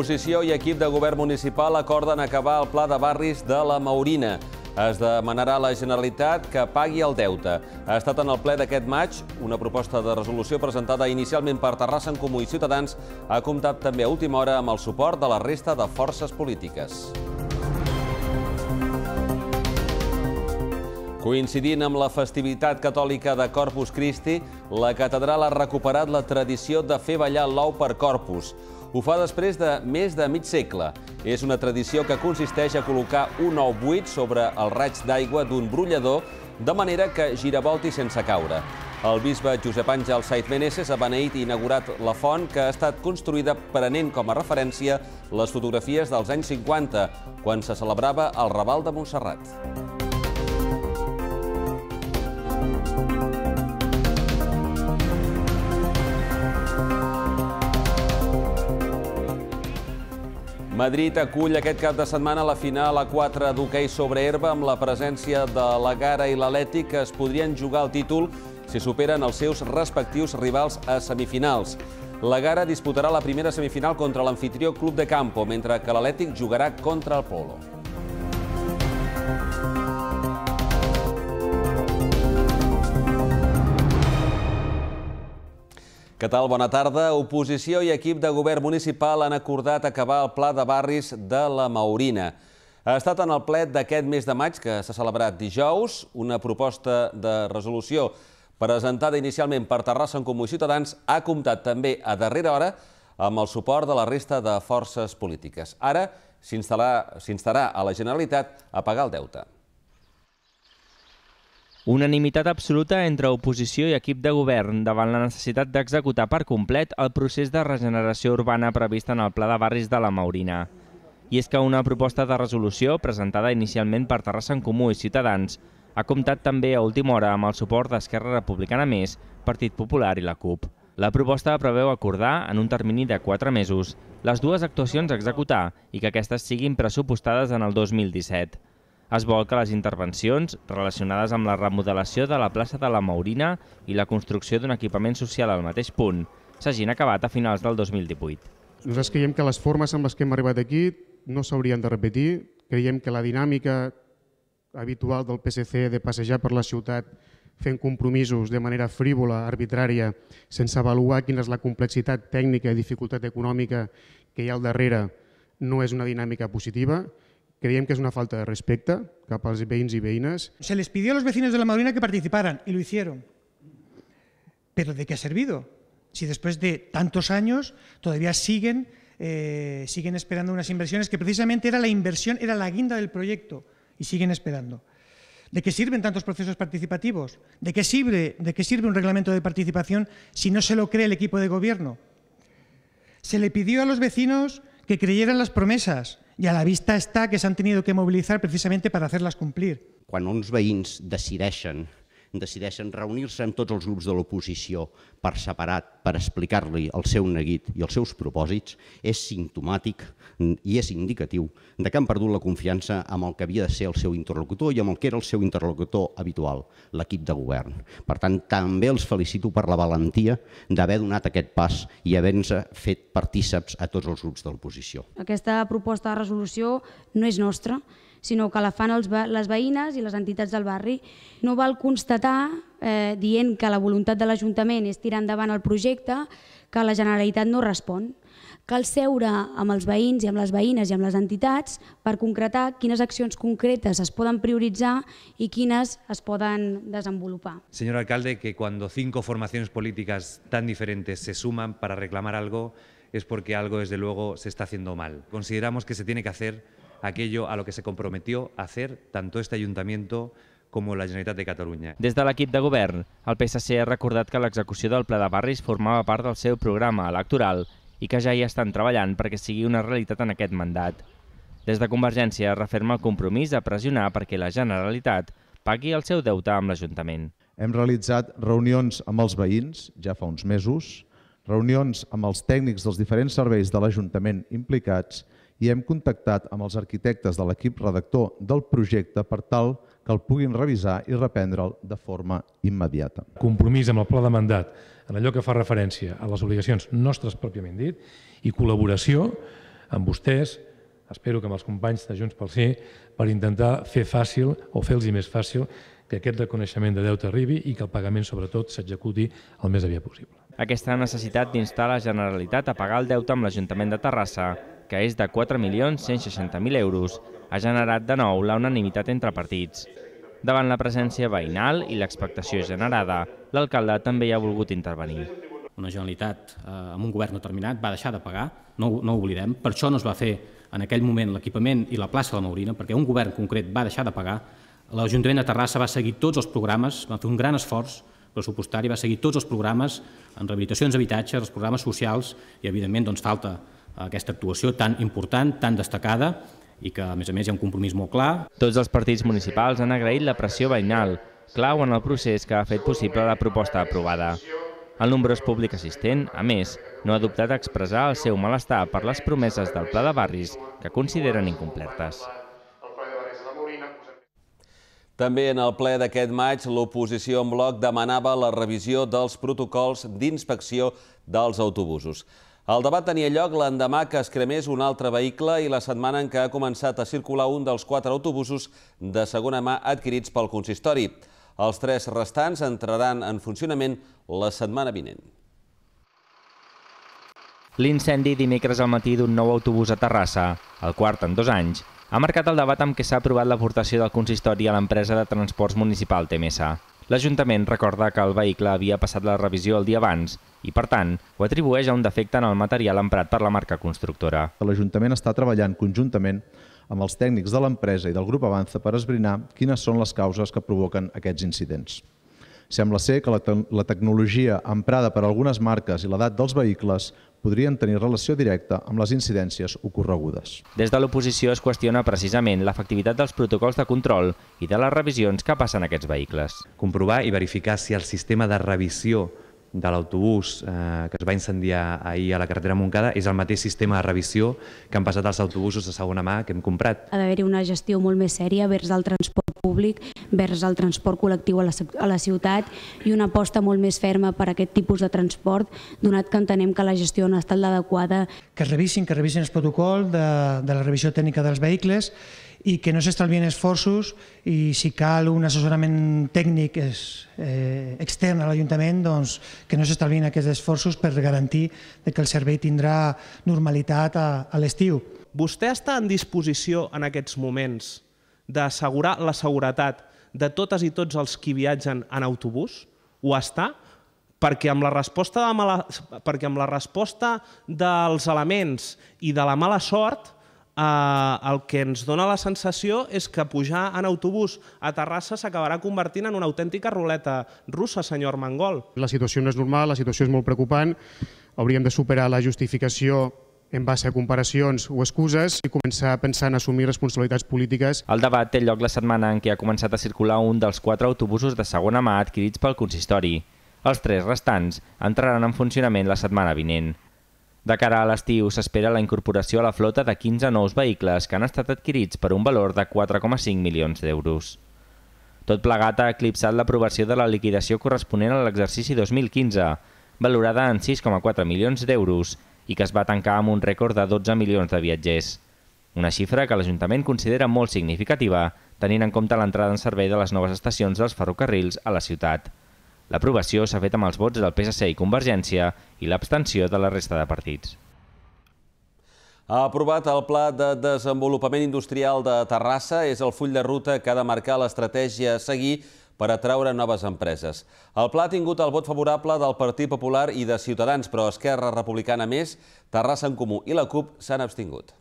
Oposició i equip de govern municipal acorden acabar el pla de barris de la Maurina. Es demanarà a la Generalitat que pagui el deute. Ha estat en el ple d'aquest maig una proposta de resolució presentada inicialment per Terrassa en Comú i Ciutadans ha comptat també a última hora amb el suport de la resta de forces polítiques. Coincidint amb la festivitat catòlica de Corpus Christi, la catedral ha recuperat la tradició de fer ballar l'ou per Corpus. Ho fa després de més de mig segle. És una tradició que consisteix a col·locar un ou buit sobre el raig d'aigua d'un brollador de manera que giravolti sense caure. El bisbe Josep Àngel Said Meneses ha beneït i inaugurat la font que ha estat construïda prenent com a referència les fotografies dels anys 50, quan se celebrava el Raval de Montserrat. Madrid acull aquest cap de setmana la final a 4 d'hoquei sobre herba amb la presència de la Gara i l'Atlètic que es podrien jugar el títol si superen els seus respectius rivals a semifinals. La Gara disputarà la primera semifinal contra l'anfitrió Club de Campo, mentre que l'Atlètic jugarà contra el Polo. Què tal? Bona tarda. Oposició i equip de govern municipal han acordat acabar el pla de barris de la Maurina. Ha estat en el plet d'aquest mes de maig, que s'ha celebrat dijous, una proposta de resolució presentada inicialment per Terrassa en Comú i Ciutadans ha comptat també a darrera hora amb el suport de la resta de forces polítiques. Ara s'instarà a la Generalitat a pagar el deute. Unanimitat absoluta entre oposició i equip de govern davant la necessitat d'executar per complet el procés de regeneració urbana previst en el Pla de Barris de la Maurina. I és que una proposta de resolució, presentada inicialment per Terrassa en Comú i Ciutadans, ha comptat també a última hora amb el suport d'Esquerra Republicana Més, Partit Popular i la CUP. La proposta preveu acordar, en un termini de 4 mesos, les dues actuacions a executar i que aquestes siguin pressupostades en el 2017 es vol que les intervencions relacionades amb la remodelació de la plaça de la Maurina i la construcció d'un equipament social al mateix punt s'hagin acabat a finals del 2018. Nosaltres creiem que les formes amb les que hem arribat aquí no s'haurien de repetir, creiem que la dinàmica habitual del PSC de passejar per la ciutat fent compromisos de manera frívola, arbitrària, sense avaluar quina és la complexitat tècnica i dificultat econòmica que hi ha al darrere, no és una dinàmica positiva Creiem que es una falta de respeto capaz de veïns y veinas. Se les pidió a los vecinos de La madrina que participaran y lo hicieron. Pero ¿de qué ha servido? Si después de tantos años todavía siguen, eh, siguen esperando unas inversiones que precisamente era la inversión, era la guinda del proyecto y siguen esperando. ¿De qué sirven tantos procesos participativos? ¿De qué sirve, de qué sirve un reglamento de participación si no se lo cree el equipo de gobierno? Se le pidió a los vecinos que creyeran las promesas, Y a la vista està que s'han tenido que precisament per fer-les complir. Quan uns veïns decideixen decideixen reunir-se amb tots els grups de l'oposició per separat per explicar-li el seu neguit i els seus propòsits és simptomàtic i és indicatiu de que han perdut la confiança amb el que havia de ser el seu interlocutor i amb el que era el seu interlocutor habitual, l'equip de govern. Per tant, també els felicito per la valentia d'haver donat aquest pas i haver-nos fet partíceps a tots els grups de l'oposició. Aquesta proposta de resolució no és nostra, sinó que la fan els, les veïnes i les entitats del barri. No val constatar, eh, dient que la voluntat de l'Ajuntament és tirar endavant el projecte, que la Generalitat no respon. Cal seure amb els veïns i amb les veïnes i amb les entitats per concretar quines accions concretes es poden prioritzar i quines es poden desenvolupar. Senyor alcalde, que quan cinc formacions polítiques tan diferents se suman para reclamar algo es porque algo, desde luego, se está haciendo mal. Consideramos que se tiene que hacer aquello a lo que se comprometió a hacer tanto este ayuntamiento com la Generalitat de Catalunya. Des de l'equip de govern, el PSC ha recordat que l'execució del Pla de Barris formava part del seu programa electoral i que ja hi estan treballant perquè sigui una realitat en aquest mandat. Des de Convergència referma el compromís a pressionar perquè la Generalitat pagui el seu deute amb l'Ajuntament. Hem realitzat reunions amb els veïns, ja fa uns mesos, reunions amb els tècnics dels diferents serveis de l'Ajuntament implicats i hem contactat amb els arquitectes de l'equip redactor del projecte per tal que el puguin revisar i reprendre'l de forma immediata. Compromís amb el pla de mandat en allò que fa referència a les obligacions nostres pròpiament dit i col·laboració amb vostès, espero que amb els companys de Junts pel Sí, per intentar fer fàcil o fer-los més fàcil que aquest reconeixement de deute arribi i que el pagament, sobretot, s'executi el més aviat possible. Aquesta necessitat d'instar la Generalitat a pagar el deute amb l'Ajuntament de Terrassa que és de 4.160.000 euros, ha generat de nou la unanimitat entre partits. Davant la presència veïnal i l'expectació generada, l'alcalde també hi ha volgut intervenir. Una Generalitat eh, amb un govern determinat va deixar de pagar, no, no ho oblidem, per això no es va fer en aquell moment l'equipament i la plaça de la Maurina, perquè un govern concret va deixar de pagar, l'Ajuntament de Terrassa va seguir tots els programes, va fer un gran esforç pressupostari, va seguir tots els programes en rehabilitacions d'habitatges, els programes socials i, evidentment, doncs, falta aquesta actuació tan important, tan destacada i que, a més a més, hi ha un compromís molt clar. Tots els partits municipals han agraït la pressió veïnal, clau en el procés que ha fet possible la proposta aprovada. El nombrós públic assistent, a més, no ha dubtat a expressar el seu malestar per les promeses del Pla de Barris que consideren incomplertes. També en el ple d'aquest maig, l'oposició en bloc demanava la revisió dels protocols d'inspecció dels autobusos. El debat tenia lloc l'endemà que es cremés un altre vehicle i la setmana en què ha començat a circular un dels quatre autobusos de segona mà adquirits pel consistori. Els tres restants entraran en funcionament la setmana vinent. L'incendi dimecres al matí d'un nou autobús a Terrassa, el quart en dos anys, ha marcat el debat amb què s'ha aprovat l'aportació del consistori a l'empresa de transports municipal TMSA. L'Ajuntament recorda que el vehicle havia passat la revisió el dia abans i, per tant, ho atribueix a un defecte en el material emprat per la marca constructora. L'Ajuntament està treballant conjuntament amb els tècnics de l'empresa i del grup Avanza per esbrinar quines són les causes que provoquen aquests incidents. Sembla ser que la, te la tecnologia emprada per algunes marques i l'edat dels vehicles podrien tenir relació directa amb les incidències ocorregudes. Des de l'oposició es qüestiona precisament l'efectivitat dels protocols de control i de les revisions que passen aquests vehicles. Comprovar i verificar si el sistema de revisió de l'autobús eh, que es va incendiar ahir a la carretera Montcada és el mateix sistema de revisió que han passat els autobusos de segona mà que hem comprat. Ha d'haver-hi una gestió molt més sèria vers el transport públic vers el transport col·lectiu a la, a la ciutat i una aposta molt més ferma per a aquest tipus de transport, donat que entenem que la gestió no ha estat l'adequada. Que es revisin, que revisin el protocol de, de la revisió tècnica dels vehicles i que no s'estalvien esforços i si cal un assessorament tècnic és, eh, extern a l'Ajuntament, doncs, que no s'estalvien aquests esforços per garantir que el servei tindrà normalitat a, a l'estiu. Vostè està en disposició en aquests moments d'assegurar la seguretat de totes i tots els qui viatgen en autobús? Ho està? perquè amb la resposta, de mala, perquè amb la resposta dels elements i de la mala sort, eh, el que ens dona la sensació és que pujar en autobús a Terrassa s'acabarà convertint en una autèntica ruleta russa, senyor Mangol. La situació no és normal, la situació és molt preocupant, hauríem de superar la justificació en base a comparacions o excuses i començar a pensar en assumir responsabilitats polítiques. El debat té lloc la setmana en què ha començat a circular un dels quatre autobusos de segona mà adquirits pel consistori. Els tres restants entraran en funcionament la setmana vinent. De cara a l'estiu s'espera la incorporació a la flota de 15 nous vehicles que han estat adquirits per un valor de 4,5 milions d'euros. Tot plegat ha eclipsat l'aprovació de la liquidació corresponent a l'exercici 2015, valorada en 6,4 milions d'euros, i que es va tancar amb un rècord de 12 milions de viatgers. Una xifra que l'Ajuntament considera molt significativa, tenint en compte l'entrada en servei de les noves estacions dels ferrocarrils a la ciutat. L'aprovació s'ha fet amb els vots del PSC i Convergència i l'abstenció de la resta de partits. Ha aprovat el Pla de Desenvolupament Industrial de Terrassa. És el full de ruta que ha de marcar l'estratègia a seguir per atraure noves empreses. El pla ha tingut el vot favorable del Partit Popular i de Ciutadans, però Esquerra Republicana més, Terrassa en Comú i la CUP s'han abstingut.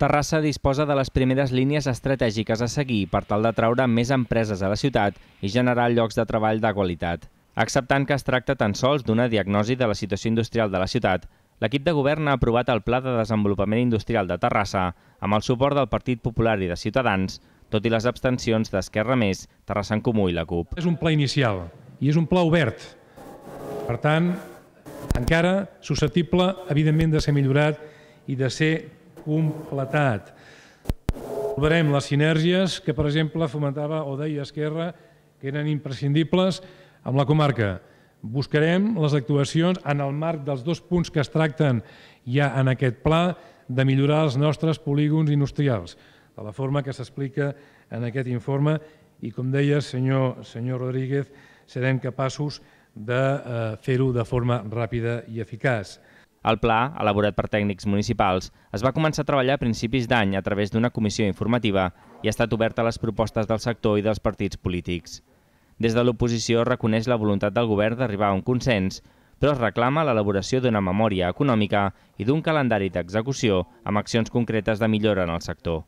Terrassa disposa de les primeres línies estratègiques a seguir per tal de treure més empreses a la ciutat i generar llocs de treball de qualitat. Acceptant que es tracta tan sols d'una diagnosi de la situació industrial de la ciutat, l'equip de govern ha aprovat el Pla de Desenvolupament Industrial de Terrassa amb el suport del Partit Popular i de Ciutadans, tot i les abstencions d'Esquerra Més, Terrassa en Comú i la CUP. És un pla inicial i és un pla obert. Per tant, encara susceptible, evidentment, de ser millorat i de ser completat. Volverem les sinergies que, per exemple, fomentava o deia Esquerra, que eren imprescindibles amb la comarca. Buscarem les actuacions en el marc dels dos punts que es tracten ja en aquest pla de millorar els nostres polígons industrials de la forma que s'explica en aquest informe i, com deia senyor, senyor Rodríguez, serem capaços de eh, fer-ho de forma ràpida i eficaç. El pla, elaborat per tècnics municipals, es va començar a treballar a principis d'any a través d'una comissió informativa i ha estat oberta a les propostes del sector i dels partits polítics. Des de l'oposició reconeix la voluntat del govern d'arribar a un consens, però es reclama l'elaboració d'una memòria econòmica i d'un calendari d'execució amb accions concretes de millora en el sector.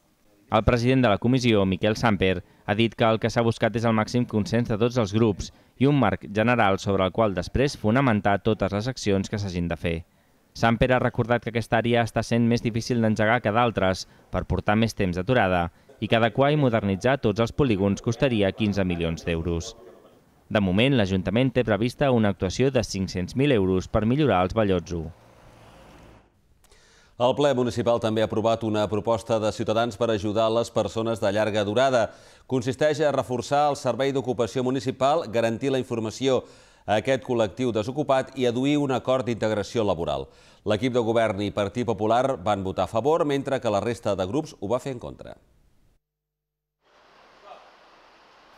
El president de la comissió, Miquel Samper, ha dit que el que s'ha buscat és el màxim consens de tots els grups i un marc general sobre el qual després fonamentar totes les accions que s'hagin de fer. Samper ha recordat que aquesta àrea està sent més difícil d'engegar que d'altres per portar més temps d'aturada i que adequar i modernitzar tots els polígons costaria 15 milions d'euros. De moment, l'Ajuntament té prevista una actuació de 500.000 euros per millorar els Ballots 1. El ple municipal també ha aprovat una proposta de Ciutadans per ajudar les persones de llarga durada. Consisteix a reforçar el servei d'ocupació municipal, garantir la informació a aquest col·lectiu desocupat i aduir un acord d'integració laboral. L'equip de govern i Partit Popular van votar a favor, mentre que la resta de grups ho va fer en contra.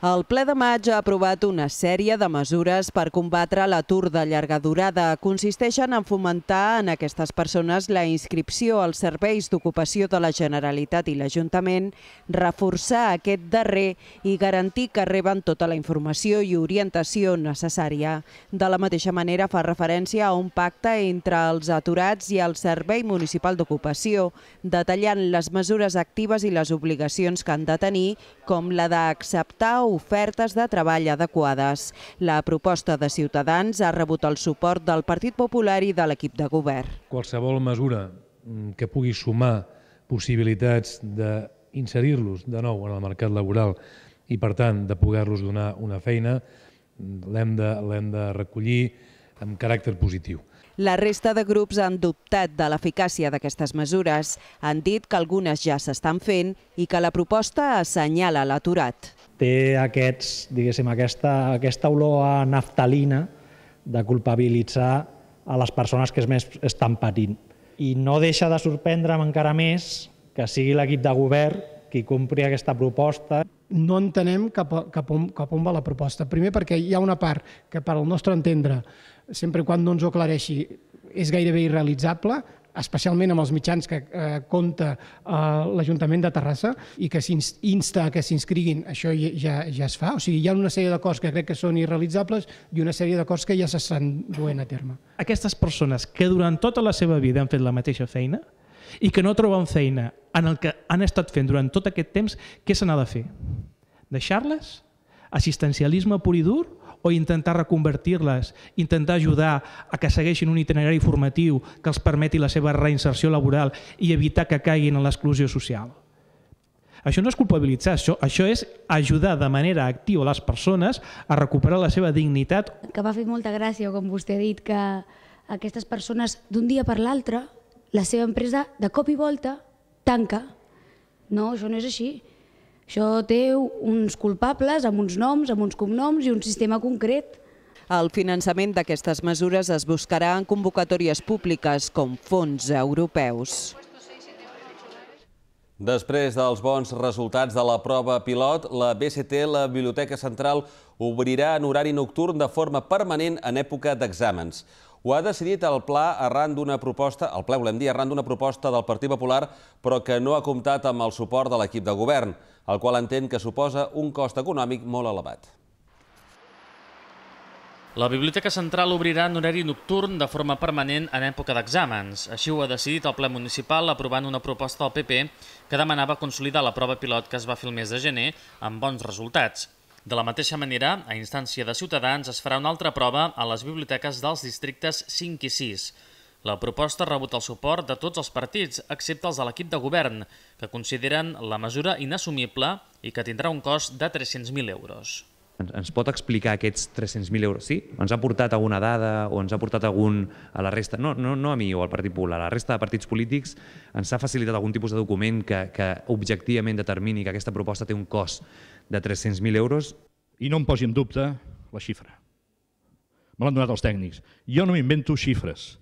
El ple de maig ha aprovat una sèrie de mesures per combatre l'atur de llarga durada. Consisteixen en fomentar en aquestes persones la inscripció als serveis d'ocupació de la Generalitat i l'Ajuntament, reforçar aquest darrer i garantir que reben tota la informació i orientació necessària. De la mateixa manera fa referència a un pacte entre els aturats i el Servei Municipal d'Ocupació, detallant les mesures actives i les obligacions que han de tenir com la d'acceptar ofertes de treball adequades. La proposta de Ciutadans ha rebut el suport del Partit Popular i de l'equip de govern. Qualsevol mesura mm, que pugui sumar possibilitats d'inserir-los de nou en el mercat laboral i, per tant, de poder-los donar una feina, mm, l'hem de, de recollir amb caràcter positiu. La resta de grups han dubtat de l'eficàcia d'aquestes mesures, han dit que algunes ja s'estan fent i que la proposta assenyala l'aturat. Té aquests, diguéssim, aquesta, aquesta olor a naftalina de culpabilitzar a les persones que més estan patint. I no deixa de sorprendre'm encara més que sigui l'equip de govern qui compri aquesta proposta. No entenem cap, cap, on, cap on va la proposta. Primer perquè hi ha una part que, per al nostre entendre, sempre quan no ens ho aclareixi, és gairebé irrealitzable, especialment amb els mitjans que eh, compta eh, l'Ajuntament de Terrassa i que s'insta que s'inscriguin, això ja, ja es fa. O sigui, hi ha una sèrie de coses que crec que són irrealitzables i una sèrie de coses que ja s'estan duent a terme. Aquestes persones que durant tota la seva vida han fet la mateixa feina, i que no troben feina en el que han estat fent durant tot aquest temps, què se n'ha de fer? Deixar-les? Assistencialisme pur i dur? o intentar reconvertir-les, intentar ajudar a que segueixin un itinerari formatiu que els permeti la seva reinserció laboral i evitar que caiguin en l'exclusió social. Això no és culpabilitzar, això, això és ajudar de manera activa les persones a recuperar la seva dignitat. Que m'ha fet molta gràcia, com vostè ha dit, que aquestes persones d'un dia per l'altre la seva empresa de cop i volta tanca. No, això no és així. Això té uns culpables amb uns noms, amb uns cognoms i un sistema concret. El finançament d'aquestes mesures es buscarà en convocatòries públiques com fons europeus. Després dels bons resultats de la prova pilot, la BCT, la Biblioteca Central, obrirà en horari nocturn de forma permanent en època d'exàmens. Ho ha decidit el pla arran d'una proposta, el ple volem dir, arran d'una proposta del Partit Popular, però que no ha comptat amb el suport de l'equip de govern, el qual entén que suposa un cost econòmic molt elevat. La Biblioteca Central obrirà en horari nocturn de forma permanent en època d'exàmens. Així ho ha decidit el ple municipal aprovant una proposta del PP que demanava consolidar la prova pilot que es va fer el mes de gener amb bons resultats. De la mateixa manera, a instància de Ciutadans es farà una altra prova a les biblioteques dels districtes 5 i 6. La proposta ha rebut el suport de tots els partits, excepte els de l'equip de govern, que consideren la mesura inassumible i que tindrà un cost de 300.000 euros. Ens pot explicar aquests 300.000 euros? Sí, ens ha portat alguna dada o ens ha portat algun a la resta, no, no, no a mi o al Partit Popular, a la resta de partits polítics ens ha facilitat algun tipus de document que, que objectivament determini que aquesta proposta té un cost de 300.000 euros. I no em posi en dubte la xifra. Me l'han donat els tècnics. Jo no m'invento xifres,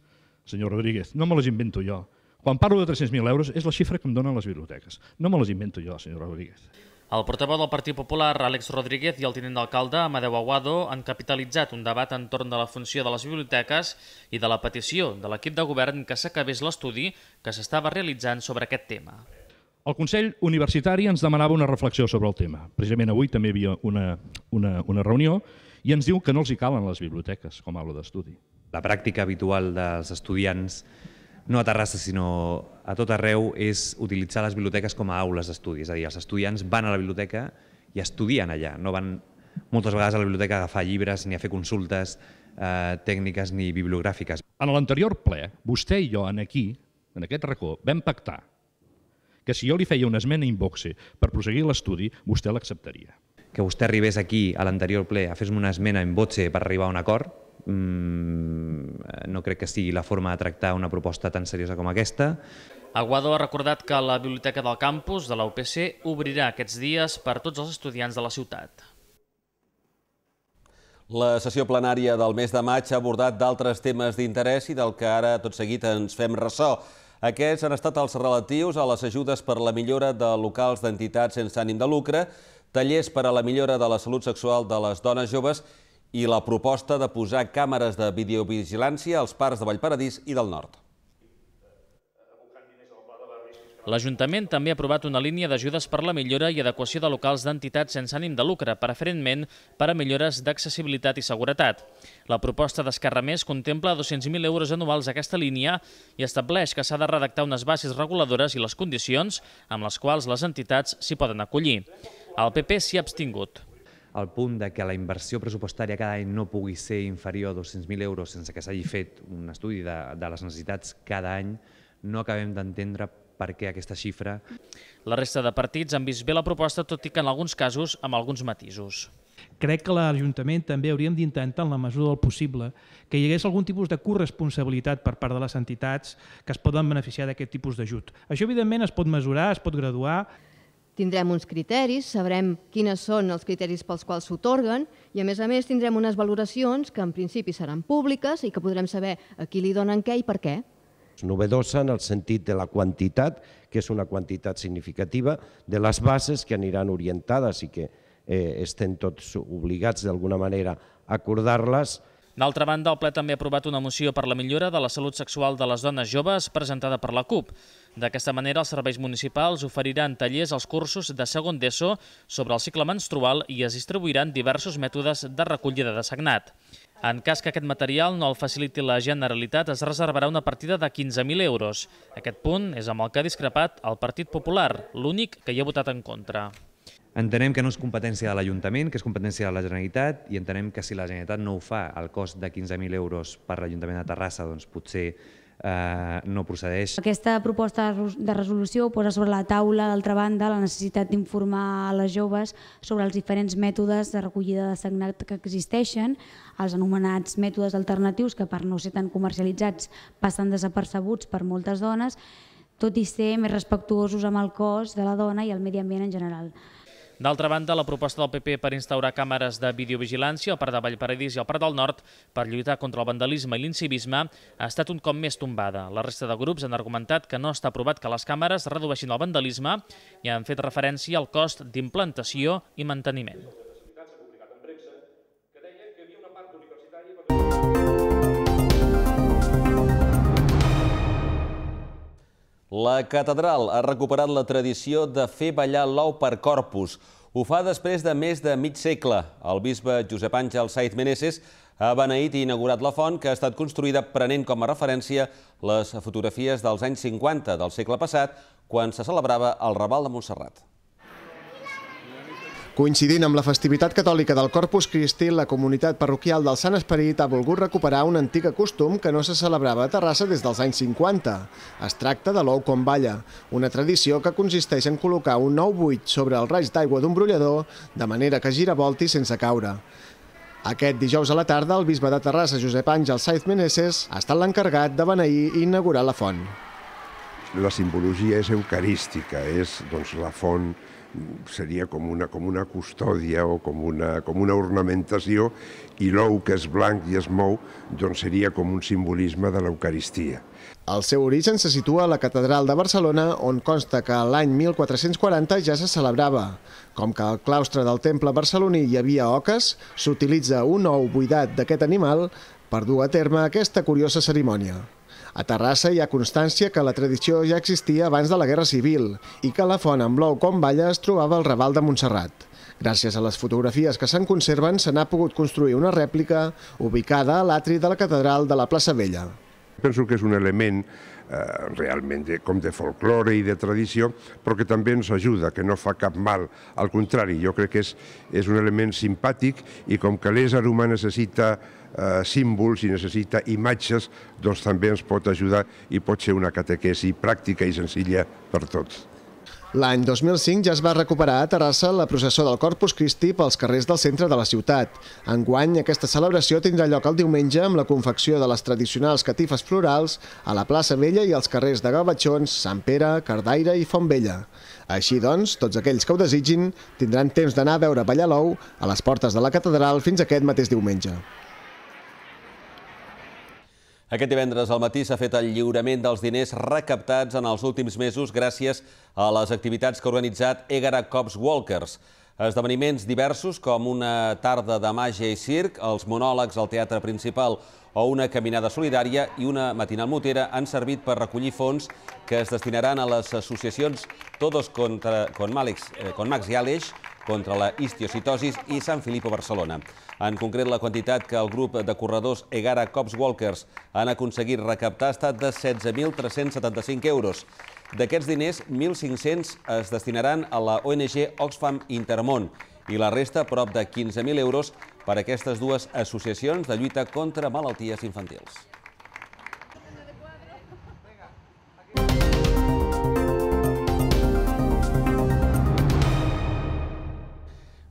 senyor Rodríguez, no me les invento jo. Quan parlo de 300.000 euros és la xifra que em donen les biblioteques. No me les invento jo, senyor Rodríguez. El portaveu del Partit Popular, Àlex Rodríguez, i el tinent d'alcalde, Amadeu Aguado, han capitalitzat un debat entorn de la funció de les biblioteques i de la petició de l'equip de govern que s'acabés l'estudi que s'estava realitzant sobre aquest tema. El Consell Universitari ens demanava una reflexió sobre el tema. Precisament avui també hi havia una, una, una reunió i ens diu que no els hi calen les biblioteques com a aula d'estudi. La pràctica habitual dels estudiants, no a Terrassa sinó a tot arreu, és utilitzar les biblioteques com a aules d'estudi. És a dir, els estudiants van a la biblioteca i estudien allà, no van moltes vegades a la biblioteca a agafar llibres ni a fer consultes eh, tècniques ni bibliogràfiques. En l'anterior ple, vostè i jo, en aquí, en aquest racó, vam pactar que si jo li feia una esmena in boxe per proseguir l'estudi, vostè l'acceptaria. Que vostè arribés aquí, a l'anterior ple, a fer-me una esmena in boxe per arribar a un acord, mm, no crec que sigui la forma de tractar una proposta tan seriosa com aquesta. Aguado ha recordat que la Biblioteca del Campus de la UPC obrirà aquests dies per a tots els estudiants de la ciutat. La sessió plenària del mes de maig ha abordat d'altres temes d'interès i del que ara tot seguit ens fem ressò. Aquests han estat els relatius a les ajudes per la millora de locals d'entitats sense ànim de lucre, tallers per a la millora de la salut sexual de les dones joves i la proposta de posar càmeres de videovigilància als parcs de Vallparadís i del Nord. L'Ajuntament també ha aprovat una línia d'ajudes per la millora i adequació de locals d'entitats sense ànim de lucre, preferentment per a millores d'accessibilitat i seguretat. La proposta d'Esquerra Més contempla 200.000 euros anuals a aquesta línia i estableix que s'ha de redactar unes bases reguladores i les condicions amb les quals les entitats s'hi poden acollir. El PP s'hi ha abstingut el punt de que la inversió pressupostària cada any no pugui ser inferior a 200.000 euros sense que s'hagi fet un estudi de, de les necessitats cada any, no acabem d'entendre per què aquesta xifra. La resta de partits han vist bé la proposta, tot i que en alguns casos amb alguns matisos. Crec que l'Ajuntament també hauríem d'intentar, en la mesura del possible, que hi hagués algun tipus de corresponsabilitat per part de les entitats que es poden beneficiar d'aquest tipus d'ajut. Això, evidentment, es pot mesurar, es pot graduar, tindrem uns criteris, sabrem quines són els criteris pels quals s'otorguen i, a més a més, tindrem unes valoracions que en principi seran públiques i que podrem saber a qui li donen què i per què novedosa en el sentit de la quantitat, que és una quantitat significativa, de les bases que aniran orientades i que eh, estem tots obligats d'alguna manera a acordar-les. D'altra banda, el ple també ha aprovat una moció per la millora de la salut sexual de les dones joves presentada per la CUP. D'aquesta manera, els serveis municipals oferiran tallers als cursos de segon d'ESO sobre el cicle menstrual i es distribuiran diversos mètodes de recollida de sagnat. En cas que aquest material no el faciliti la Generalitat, es reservarà una partida de 15.000 euros. Aquest punt és amb el que ha discrepat el Partit Popular, l'únic que hi ha votat en contra. Entenem que no és competència de l'Ajuntament, que és competència de la Generalitat i entenem que si la Generalitat no ho fa al cost de 15.000 euros per l'Ajuntament de Terrassa, doncs potser eh, no procedeix. Aquesta proposta de resolució posa sobre la taula, d'altra banda, la necessitat d'informar a les joves sobre els diferents mètodes de recollida de sagnat que existeixen, els anomenats mètodes alternatius que per no ser tan comercialitzats passen desapercebuts per moltes dones, tot i ser més respectuosos amb el cos de la dona i el medi ambient en general. D'altra banda, la proposta del PP per instaurar càmeres de videovigilància al Parc de Vallparadís i al Parc del Nord per lluitar contra el vandalisme i l'incivisme ha estat un cop més tombada. La resta de grups han argumentat que no està aprovat que les càmeres redueixin el vandalisme i han fet referència al cost d'implantació i manteniment. La catedral ha recuperat la tradició de fer ballar l'ou per corpus. Ho fa després de més de mig segle. El bisbe Josep Àngel Saiz Meneses ha beneït i inaugurat la font, que ha estat construïda prenent com a referència les fotografies dels anys 50 del segle passat, quan se celebrava el Raval de Montserrat. Coincidint amb la festivitat catòlica del Corpus Christi, la comunitat parroquial del Sant Esperit ha volgut recuperar un antic costum que no se celebrava a Terrassa des dels anys 50. Es tracta de l'ou com balla, una tradició que consisteix en col·locar un nou buit sobre el raig d'aigua d'un brollador de manera que gira volti sense caure. Aquest dijous a la tarda, el bisbe de Terrassa, Josep Àngel Saiz Meneses, ha estat l'encarregat de beneir i inaugurar la font. La simbologia és eucarística, és doncs, la font seria com una, com una custòdia o com una, com una ornamentació i l'ou que és blanc i es mou doncs seria com un simbolisme de l'Eucaristia. El seu origen se situa a la Catedral de Barcelona, on consta que l'any 1440 ja se celebrava. Com que al claustre del temple barceloní hi havia oques, s'utilitza un ou buidat d'aquest animal per dur a terme aquesta curiosa cerimònia. A Terrassa hi ha constància que la tradició ja existia abans de la Guerra Civil i que la font amb blau com balla es trobava al Raval de Montserrat. Gràcies a les fotografies que se'n conserven, se n'ha pogut construir una rèplica ubicada a l'atri de la catedral de la plaça Vella. Penso que és un element eh, realment com de folklore i de tradició, però que també ens ajuda, que no fa cap mal. Al contrari, jo crec que és, és un element simpàtic i com que l'ésser humà necessita Eh, símbols i necessita imatges, doncs també ens pot ajudar i pot ser una catequesi pràctica i senzilla per tots. L'any 2005 ja es va recuperar a Terrassa la processó del Corpus Christi pels carrers del centre de la ciutat. Enguany, aquesta celebració tindrà lloc el diumenge amb la confecció de les tradicionals catifes florals a la plaça Vella i als carrers de Gavatxons, Sant Pere, Cardaire i Fontvella. Així doncs, tots aquells que ho desitgin tindran temps d'anar a veure Ballalou a les portes de la catedral fins aquest mateix diumenge. Aquest divendres al matí s'ha fet el lliurament dels diners recaptats en els últims mesos gràcies a les activitats que ha organitzat Egara Cops Walkers. Esdeveniments diversos com una tarda de màgia i circ, els monòlegs al teatre principal o una caminada solidària i una matinal motera han servit per recollir fons que es destinaran a les associacions Todos contra, con, Malix, eh, con Max i Aleix, contra la histiocitosis i Sant Filip a Barcelona. En concret, la quantitat que el grup de corredors Egara Cops Walkers han aconseguit recaptar ha estat de 16.375 euros. D'aquests diners, 1.500 es destinaran a la ONG Oxfam Intermón i la resta, prop de 15.000 euros, per a aquestes dues associacions de lluita contra malalties infantils.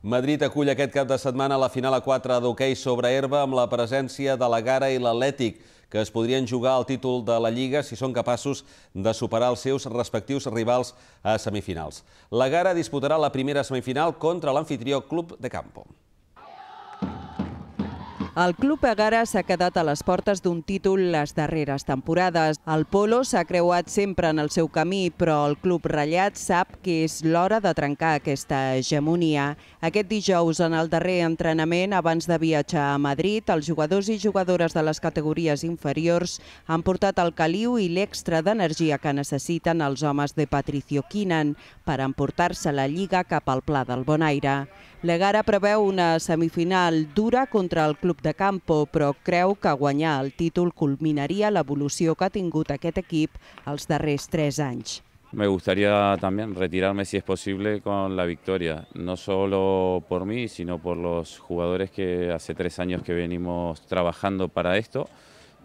Madrid acull aquest cap de setmana la final a 4 d'hoquei sobre herba amb la presència de la Gara i l'Atlètic, que es podrien jugar al títol de la Lliga si són capaços de superar els seus respectius rivals a semifinals. La Gara disputarà la primera semifinal contra l'anfitrió Club de Campo. El Club Agara s'ha quedat a les portes d'un títol les darreres temporades. El Polo s'ha creuat sempre en el seu camí, però el Club Ratllat sap que és l'hora de trencar aquesta hegemonia. Aquest dijous, en el darrer entrenament, abans de viatjar a Madrid, els jugadors i jugadores de les categories inferiors han portat el caliu i l'extra d'energia que necessiten els homes de Patricio Quinan per emportar-se la Lliga cap al Pla del Bonaire. Legara preveu una semifinal dura contra el club de Campo, però creu que guanyar el títol culminaria l'evolució que ha tingut aquest equip els darrers tres anys. Me gustaría también retirarme si es posible con la victoria, no solo por mí, sino por los jugadores que hace tres años que venimos trabajando para esto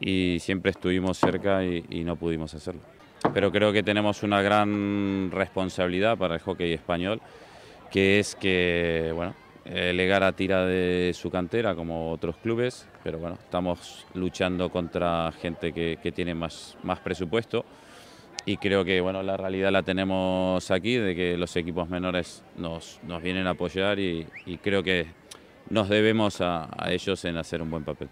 y siempre estuvimos cerca y, y no pudimos hacerlo. Pero creo que tenemos una gran responsabilidad para el hockey español que es que, bueno, el tira de su cantera como otros clubes, pero bueno, estamos luchando contra gente que, tiene más, más presupuesto y creo que bueno la realidad la tenemos aquí de que los equipos menores nos, nos vienen a apoyar y, creo que nos debemos a ellos en hacer un buen papel.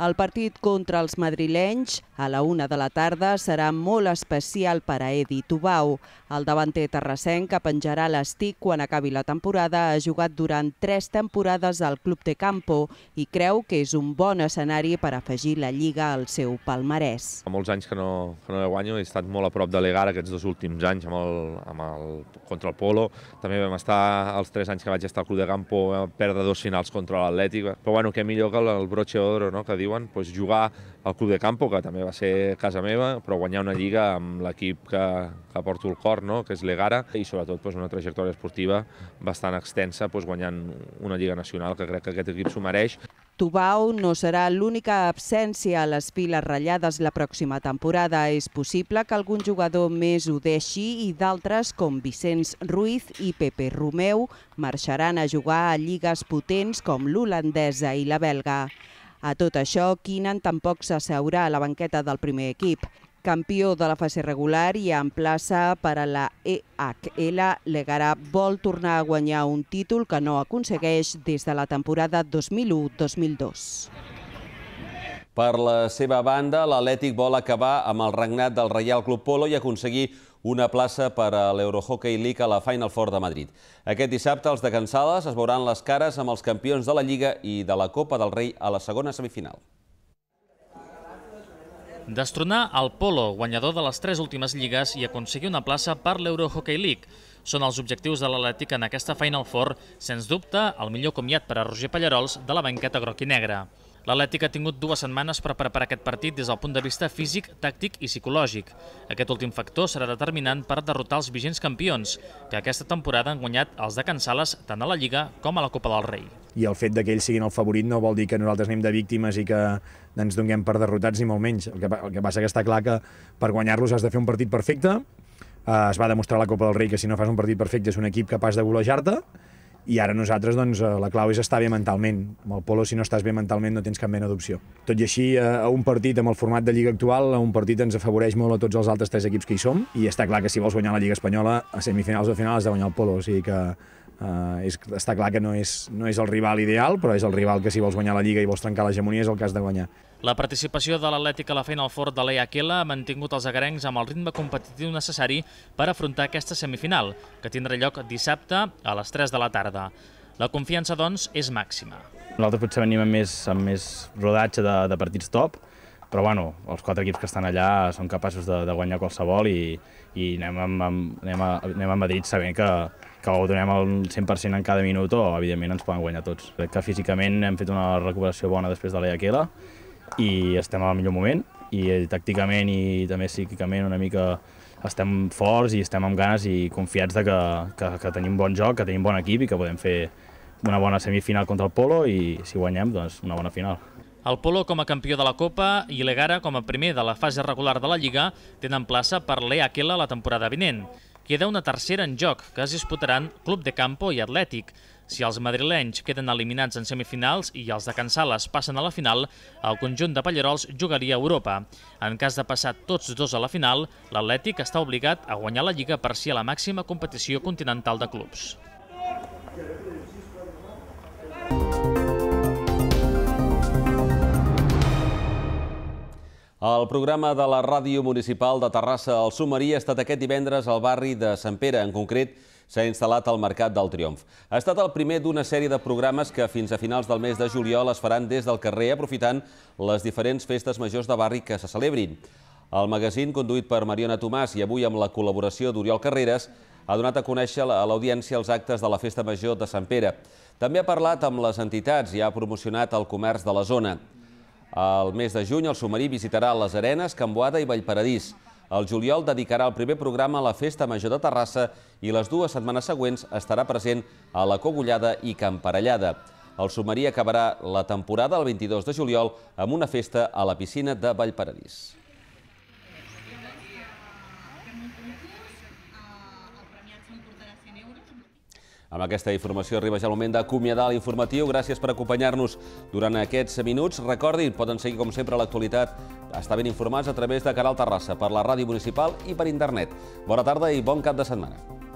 El partit contra els madrilenys a la una de la tarda serà molt especial per a Edi Tubau. El davanter terrassenc que penjarà l'estic quan acabi la temporada ha jugat durant tres temporades al Club de Campo i creu que és un bon escenari per afegir la Lliga al seu palmarès. Fa molts anys que no, que no guanyo, he estat molt a prop de l'Egar aquests dos últims anys amb el, amb el, contra el Polo. També vam estar els tres anys que vaig estar al Club de Campo a perdre dos finals contra l'Atlètic, però bueno, què millor que el, el broche oro, no?, que diu diuen, doncs jugar al Club de Campo, que també va ser casa meva, però guanyar una lliga amb l'equip que, que porto el cor, no? que és l'Egara, i sobretot doncs, una trajectòria esportiva bastant extensa, doncs, guanyant una lliga nacional, que crec que aquest equip s'ho mereix. Tubau no serà l'única absència a les piles ratllades la pròxima temporada. És possible que algun jugador més ho deixi i d'altres, com Vicenç Ruiz i Pepe Romeu, marxaran a jugar a lligues potents com l'holandesa i la belga. A tot això, Quinan tampoc s'asseurà a la banqueta del primer equip. Campió de la fase regular i en plaça per a la EHL, Legarà vol tornar a guanyar un títol que no aconsegueix des de la temporada 2001-2002. Per la seva banda, l'Atlètic vol acabar amb el regnat del Reial Club Polo i aconseguir una plaça per a l'Eurohockey League a la Final Four de Madrid. Aquest dissabte els de Cansales es veuran les cares amb els campions de la Lliga i de la Copa del Rei a la segona semifinal. Destronar el Polo, guanyador de les tres últimes lligues, i aconseguir una plaça per l'Eurohockey League. Són els objectius de l'Atlètic en aquesta Final Four, sens dubte el millor comiat per a Roger Pallarols de la banqueta groc i negra. L'Atlètic ha tingut dues setmanes per preparar aquest partit des del punt de vista físic, tàctic i psicològic. Aquest últim factor serà determinant per derrotar els vigents campions, que aquesta temporada han guanyat els de Can Sales tant a la Lliga com a la Copa del Rei i el fet que ells siguin el favorit no vol dir que nosaltres anem de víctimes i que ens donem per derrotats ni molt menys. El que, passa és passa que està clar que per guanyar-los has de fer un partit perfecte, eh, es va demostrar a la Copa del Rei que si no fas un partit perfecte és un equip capaç de golejar-te, i ara nosaltres, doncs, eh, la clau és estar bé mentalment. Amb el polo, si no estàs bé mentalment, no tens cap mena d'opció. Tot i així, eh, a un partit, amb el format de Lliga actual, a un partit ens afavoreix molt a tots els altres tres equips que hi som, i està clar que si vols guanyar la Lliga Espanyola, a semifinals o final has de guanyar el polo, o sigui que Uh, és, està clar que no és, no és el rival ideal, però és el rival que si vols guanyar la Lliga i vols trencar l'hegemonia és el que has de guanyar. La participació de l'Atlètic a la feina al fort de l'EAQL ha mantingut els agarencs amb el ritme competitiu necessari per afrontar aquesta semifinal, que tindrà lloc dissabte a les 3 de la tarda. La confiança, doncs, és màxima. Nosaltres potser venim amb més, amb més rodatge de, de partits top, però bueno, els quatre equips que estan allà són capaços de, de guanyar qualsevol i, i anem, amb, amb, anem, a, anem a Madrid sabent que, que ho donem al 100% en cada minut o, evidentment, ens poden guanyar tots. Crec que físicament hem fet una recuperació bona després de l'Eaquela i estem al millor moment i eh, tàcticament i també psíquicament una mica estem forts i estem amb ganes i confiats de que, que, que tenim bon joc, que tenim bon equip i que podem fer una bona semifinal contra el Polo i si guanyem, doncs una bona final. El Polo com a campió de la Copa i l'Egara com a primer de la fase regular de la Lliga tenen plaça per l'EAQL la temporada vinent. Queda una tercera en joc, que es disputaran Club de Campo i Atlètic. Si els madrilenys queden eliminats en semifinals i els de Can Sales passen a la final, el conjunt de Pallarols jugaria a Europa. En cas de passar tots dos a la final, l'Atlètic està obligat a guanyar la Lliga per si a la màxima competició continental de clubs. El programa de la Ràdio Municipal de Terrassa al Sumerí ha estat aquest divendres al barri de Sant Pere. En concret, s'ha instal·lat al Mercat del Triomf. Ha estat el primer d'una sèrie de programes que fins a finals del mes de juliol es faran des del carrer, aprofitant les diferents festes majors de barri que se celebrin. El magazín, conduït per Mariona Tomàs i avui amb la col·laboració d'Oriol Carreras, ha donat a conèixer a l'audiència els actes de la Festa Major de Sant Pere. També ha parlat amb les entitats i ha promocionat el comerç de la zona. El mes de juny el submarí visitarà les Arenes, Camboada i Vallparadís. El juliol dedicarà el primer programa a la Festa Major de Terrassa i les dues setmanes següents estarà present a la Cogullada i Camparellada. El submarí acabarà la temporada el 22 de juliol amb una festa a la piscina de Vallparadís. Amb aquesta informació arriba ja el moment d'acomiadar l'informatiu. Gràcies per acompanyar-nos durant aquests minuts. Recordin, poden seguir, com sempre, l'actualitat. Estar ben informats a través de Canal Terrassa, per la ràdio municipal i per internet. Bona tarda i bon cap de setmana.